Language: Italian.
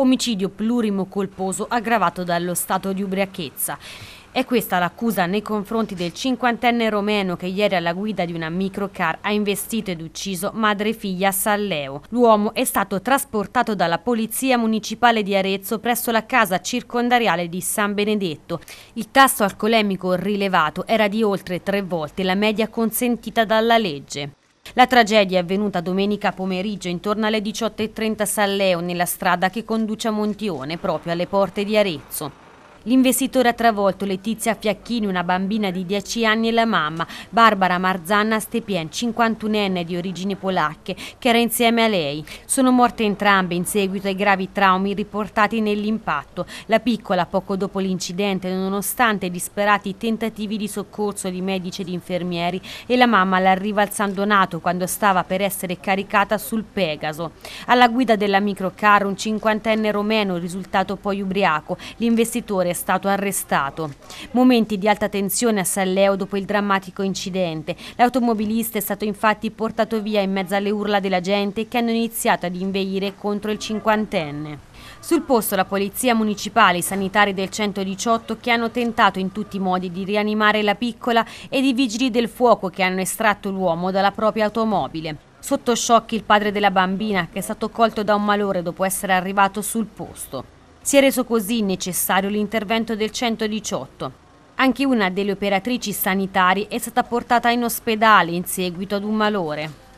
omicidio plurimo colposo aggravato dallo stato di ubriachezza. È questa l'accusa nei confronti del cinquantenne romeno che ieri alla guida di una microcar ha investito ed ucciso madre e figlia a Salleo. L'uomo è stato trasportato dalla Polizia Municipale di Arezzo presso la casa circondariale di San Benedetto. Il tasso alcolemico rilevato era di oltre tre volte la media consentita dalla legge. La tragedia è avvenuta domenica pomeriggio intorno alle 18.30 a Salleo nella strada che conduce a Montione proprio alle porte di Arezzo. L'investitore ha travolto Letizia Fiacchini, una bambina di 10 anni e la mamma, Barbara Marzanna Stepien, 51enne di origini polacche, che era insieme a lei. Sono morte entrambe in seguito ai gravi traumi riportati nell'impatto. La piccola, poco dopo l'incidente, nonostante disperati tentativi di soccorso di medici ed infermieri, e la mamma l'arriva al San Donato quando stava per essere caricata sul Pegaso. Alla guida della microcar un cinquantenne romeno, risultato poi ubriaco, l'investitore è stato arrestato. Momenti di alta tensione a San Leo dopo il drammatico incidente. L'automobilista è stato infatti portato via in mezzo alle urla della gente che hanno iniziato ad inveire contro il cinquantenne. Sul posto la polizia municipale e i sanitari del 118 che hanno tentato in tutti i modi di rianimare la piccola ed i vigili del fuoco che hanno estratto l'uomo dalla propria automobile. Sotto shock il padre della bambina che è stato colto da un malore dopo essere arrivato sul posto. Si è reso così necessario l'intervento del 118. Anche una delle operatrici sanitarie è stata portata in ospedale in seguito ad un malore.